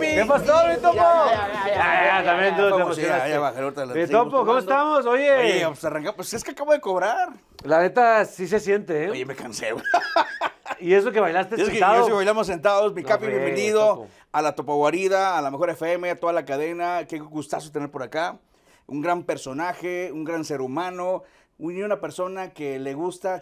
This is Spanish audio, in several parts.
¿Qué pasó, mi topo? también tú te Ya, Mi topo, ¿cómo estamos? Oye. Oye, pues arrancamos. es que acabo de cobrar. La neta, sí se siente, ¿eh? Oye, me cansé, Y eso que bailaste sentado. Y eso que bailamos sentados. Mi capi, bienvenido a la Topaguarida, Guarida, a la Mejor FM, a toda la cadena. Qué gustazo tener por acá. Un gran personaje, un gran ser humano, una persona que le gusta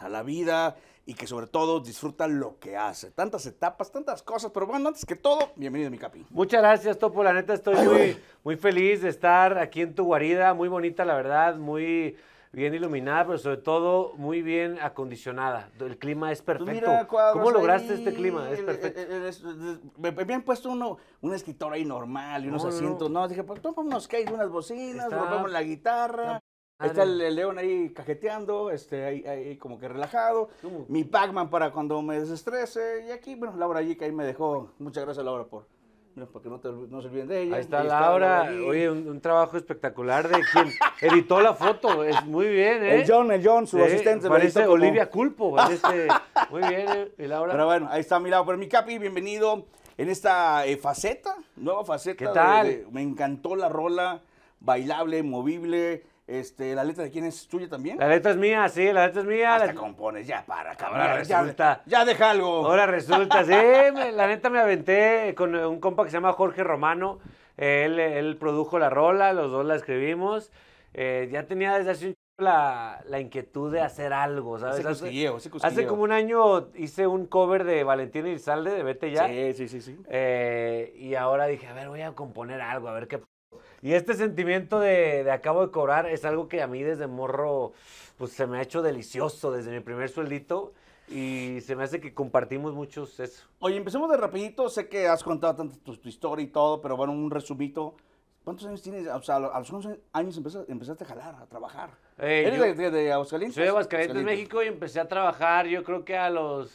a la vida, y que sobre todo disfruta lo que hace. Tantas etapas, tantas cosas, pero bueno, antes que todo, bienvenido mi capi. Muchas gracias, Topo. La neta estoy muy, muy feliz de estar aquí en tu guarida, muy bonita, la verdad, muy bien iluminada, pero sobre todo muy bien acondicionada. El clima es pues perfecto. ¿Cómo lograste este clima? Es perfecto. me, habían puesto uno, un escritor ahí normal y unos asientos. No, dije, pues tomamos unos keys unas bocinas, rompemos la guitarra. Ahí está el, león ahí cajeteando, este, ahí, como que relajado. Mi Pac-Man para cuando me desestrese. Y aquí, bueno, Laura allí que ahí me dejó. Muchas gracias, Laura, por. Mira, que no, te, no se olviden de ella. Ahí está, Laura. Oye, un, trabajo espectacular de quien editó la foto. Es muy bien, ¿eh? El John, el John, su asistente. Parece Olivia Culpo. muy bien, ¿eh? Laura. Pero bueno, ahí está mi lado. Pero mi Capi, bienvenido en esta eh, faceta, nueva faceta. ¿Qué tal? me encantó la rola, bailable, movible este, ¿La letra de quién es tuya también? La letra es mía, sí, la letra es mía. Hasta compones, ya para, cabrón. Ahora resulta. Ya, deja algo. Ahora resulta, sí. la neta me aventé con un compa que se llama Jorge Romano. Él, produjo la rola, los dos la escribimos. Eh, ya tenía desde hace un la, la inquietud de hacer algo, ¿sabes? Hace, hace, como un año hice un cover de Valentín salde de Vete Ya. Sí, sí, sí. sí. Eh, y ahora dije, a ver, voy a componer algo, a ver qué y este sentimiento de, de, acabo de cobrar es algo que a mí desde morro, pues se me ha hecho delicioso desde mi primer sueldito. Y se me hace que compartimos muchos eso. Oye, empecemos de rapidito. Sé que has contado tanto tu, historia y todo, pero bueno, un resumito. ¿Cuántos años tienes? O sea, a los 11 años empezaste, a jalar, a trabajar. Eh, ¿Eres de, de, Aguascalientes? Soy de México, y empecé a trabajar, yo creo que a los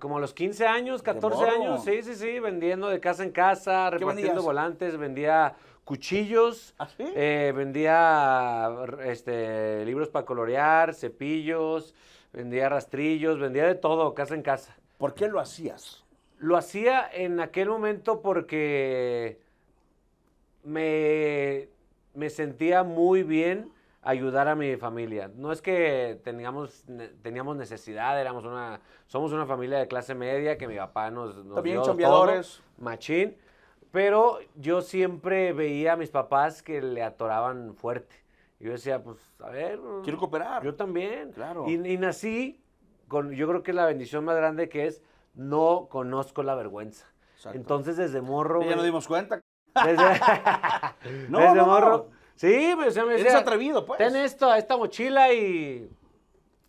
como a los 15 años, 14 años, sí, sí, sí, vendiendo de casa en casa, repartiendo volantes, vendía cuchillos, ¿Ah, eh, vendía este, libros para colorear, cepillos, vendía rastrillos, vendía de todo, casa en casa. ¿Por qué lo hacías? Lo hacía en aquel momento porque me, sentía muy bien ayudar a mi familia. No es que teníamos, teníamos necesidad, éramos una, somos una familia de clase media que mi papá nos, También dio machín, pero yo siempre veía a mis papás que le atoraban fuerte. yo decía, pues, a ver. Quiero cooperar. Yo también. Claro. Y, nací con, yo creo que la bendición más grande que es, no conozco la vergüenza. Entonces, desde morro. Ya nos dimos cuenta. Desde, morro. Sí, pues, o me decía, Eres atrevido, pues. Ten esto, esta mochila y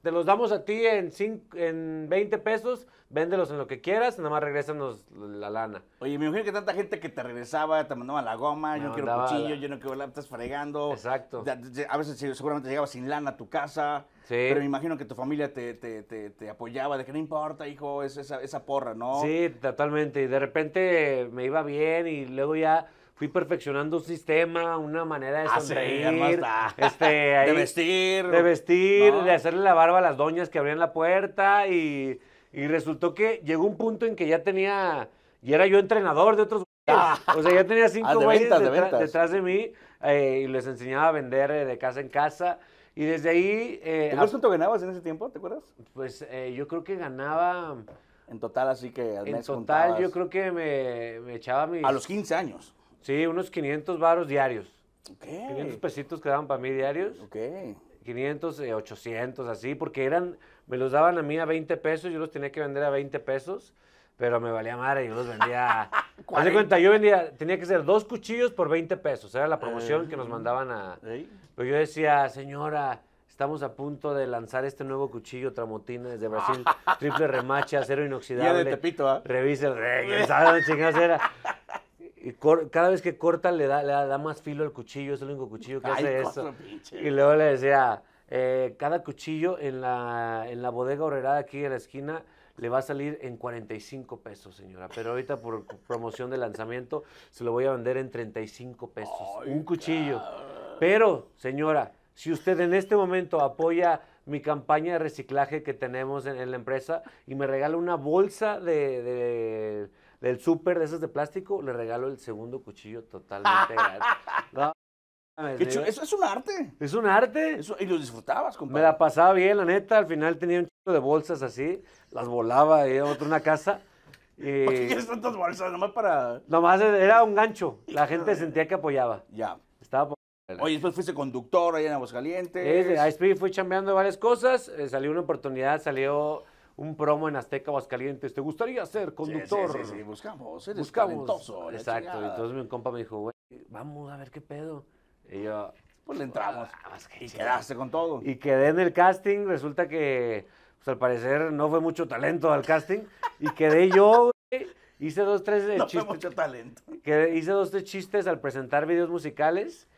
te los damos a ti en, en 20 pesos, véndelos en lo que quieras, nada más regresanos la lana. Oye, me imagino que tanta gente que te regresaba, te mandaba la goma, yo no quiero cuchillo, yo no quiero estás fregando. Exacto. A veces seguramente llegabas sin lana a tu casa. Sí. Pero me imagino que tu familia te, te, te, te apoyaba, de que no importa, hijo, es esa, esa porra, ¿no? Sí, totalmente. Y de repente me iba bien y luego ya fui perfeccionando un sistema, una manera de ah, sonreír, ah, este, de vestir, de vestir, de hacerle la barba a las doñas que abrían la puerta y, resultó que llegó un punto en que ya tenía, y era yo entrenador de otros ah, o sea, ya tenía cinco ventas, detrás, de mí eh, y les enseñaba a vender eh, de casa en casa. Y desde ahí... Eh, cuánto ganabas en ese tiempo? ¿Te acuerdas? Pues eh, yo creo que ganaba... En total, así que al en total, yo creo que me, me, echaba mi... A los 15 años. Sí, unos 500 varos diarios. ¿Qué? 500 pesitos que daban para mí diarios. Ok. 500, 800, eh, así, porque eran, me los daban a mí a 20 pesos, yo los tenía que vender a 20 pesos, pero me valía madre, yo los vendía. Haz cuenta, yo vendía, tenía que ser dos cuchillos por 20 pesos, era la promoción que nos eh, mandaban a. ¿eh? Pero yo decía, señora, Estamos a punto de lanzar este nuevo cuchillo Tramotina desde Brasil. triple remache, acero inoxidable. Revise de Tepito, ¿ah? Revisa el rey, ¿sabes qué era? Y cada vez que corta le da, da más filo al cuchillo, es el único cuchillo que hace eso. Y luego le decía, eh, cada cuchillo en la, en bodega horrerada aquí en la esquina le va a salir en 45 pesos, señora. Pero ahorita por promoción de lanzamiento se lo voy a vender en 35 pesos. un cuchillo. Pero, señora, si usted en este momento apoya mi campaña de reciclaje que tenemos en, la empresa y me regala una bolsa de del súper de esos de plástico, le regalo el segundo cuchillo totalmente eso es un arte. Es un arte. y lo disfrutabas, compadre. Me la pasaba bien, la neta. Al final tenía un chico de bolsas así. Las volaba y eh, a otra una casa. ¿Por qué tantas bolsas? Nomás para. Nomás era un gancho. La gente sentía que apoyaba. Ya. Estaba Oye, después fuiste conductor ahí en Aguascalientes. a ahí fui chambeando varias cosas. Eh, salió una oportunidad, salió un promo en Azteca Aguascalientes. ¿Te gustaría ser conductor? Sí, sí, sí, buscamos. Eres buscamos. Talentoso, Exacto. Entonces mi compa me dijo, güey, vamos a ver qué pedo. Y yo, pues le entramos. Ah, y quedaste con todo. Y quedé en el casting. Resulta que, pues al parecer, no fue mucho talento al casting. Y quedé yo, güey. Hice dos, tres eh, no chistes. Fue mucho talento. hice dos, tres chistes al presentar videos musicales.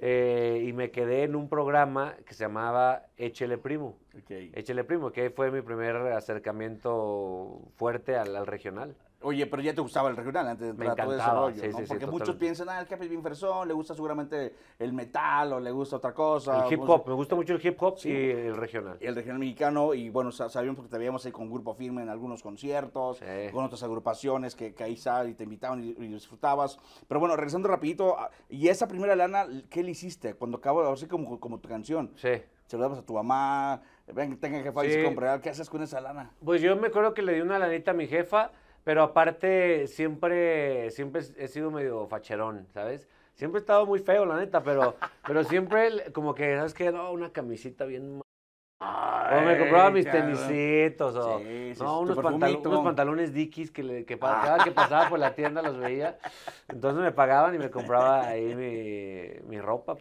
Eh, y me quedé en un programa que se llamaba Échele Primo. Échele Primo, que fue mi primer acercamiento fuerte al regional. Oye, pero ya te gustaba el regional antes de entrar a todo ese rollo, sí, ¿no? sí, Porque muchos piensan, ah, el jefe es le gusta seguramente el metal o le gusta otra cosa. El hip pues, hop, me gusta mucho el hip hop y el regional. Y el regional mexicano, y bueno, sabíamos porque te veíamos ahí con Grupo Firme en algunos conciertos, con otras agrupaciones que, ahí y te invitaban y, disfrutabas. Pero bueno, regresando rapidito, ah, y esa primera lana, ¿qué le hiciste? Cuando acabó, así como, como tu canción. Sí. Se lo damos a tu mamá, ven, tenga jefa y comprar, ¿qué haces con esa lana? Pues yo me acuerdo que le di una lanita a mi jefa, pero aparte, siempre, siempre he sido medio facherón, ¿sabes? Siempre he estado muy feo, la neta, pero, pero siempre como que, ¿sabes qué? una camisita bien... o me compraba mis tenisitos o unos, pantalones Dickies que, le, que, ah. que pasaba por la tienda los veía. Entonces me pagaban y me compraba ahí mi, ropa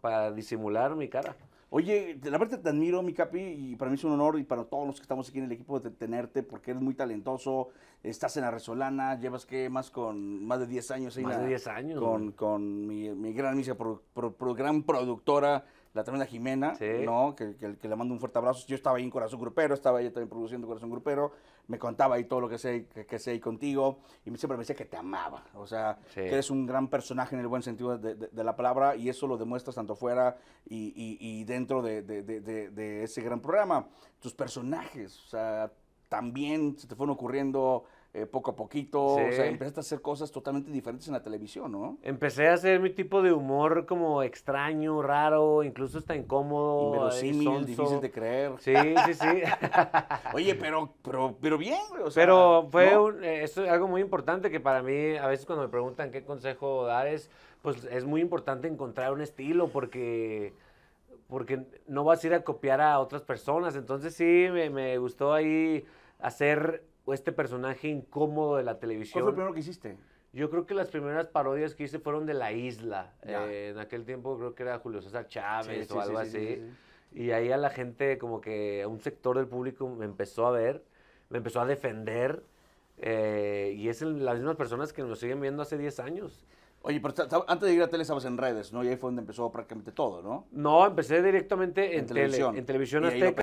para disimular mi cara. Oye, la verdad te admiro, mi Capi, y para mí es un honor y para todos los que estamos aquí en el equipo de tenerte, porque eres muy talentoso, estás en la Resolana, llevas que más con más de 10 años ahí. Más de 10 años. Con, con mi, gran amiga, gran productora, la tremenda Jimena, ¿no? Que, le mando un fuerte abrazo. Yo estaba ahí en Corazón Grupero, estaba ella también produciendo Corazón Grupero, me contaba ahí todo lo que sé, que, sé contigo, y siempre me decía que te amaba, o sea, que eres un gran personaje en el buen sentido de, la palabra, y eso lo demuestras tanto fuera y, dentro de, de ese gran programa. Tus personajes, o sea, también se te fueron ocurriendo eh, poco a poquito, o sea, empecé a hacer cosas totalmente diferentes en la televisión, ¿no? Empecé a hacer mi tipo de humor como extraño, raro, incluso hasta incómodo. Eh, Inverosímil, difícil de creer. Sí, sí, sí. Oye, pero, pero, bien, o Pero fue eh, algo muy importante que para mí, a veces cuando me preguntan qué consejo dar, es, pues es muy importante encontrar un estilo porque porque no vas a ir a copiar a otras personas. Entonces sí, me, me gustó ahí hacer este personaje incómodo de la televisión. ¿Cuál fue el primero que hiciste? Yo creo que las primeras parodias que hice fueron de La Isla. Eh, en aquel tiempo creo que era Julio César Chávez o algo así. Y ahí a la gente, como que un sector del público me empezó a ver, me empezó a defender. Eh, y es las mismas personas que nos siguen viendo hace 10 años. Oye, pero antes de ir a tele estabas en redes, ¿no? Y ahí fue donde empezó prácticamente todo, ¿no? No, empecé directamente en, televisión. En televisión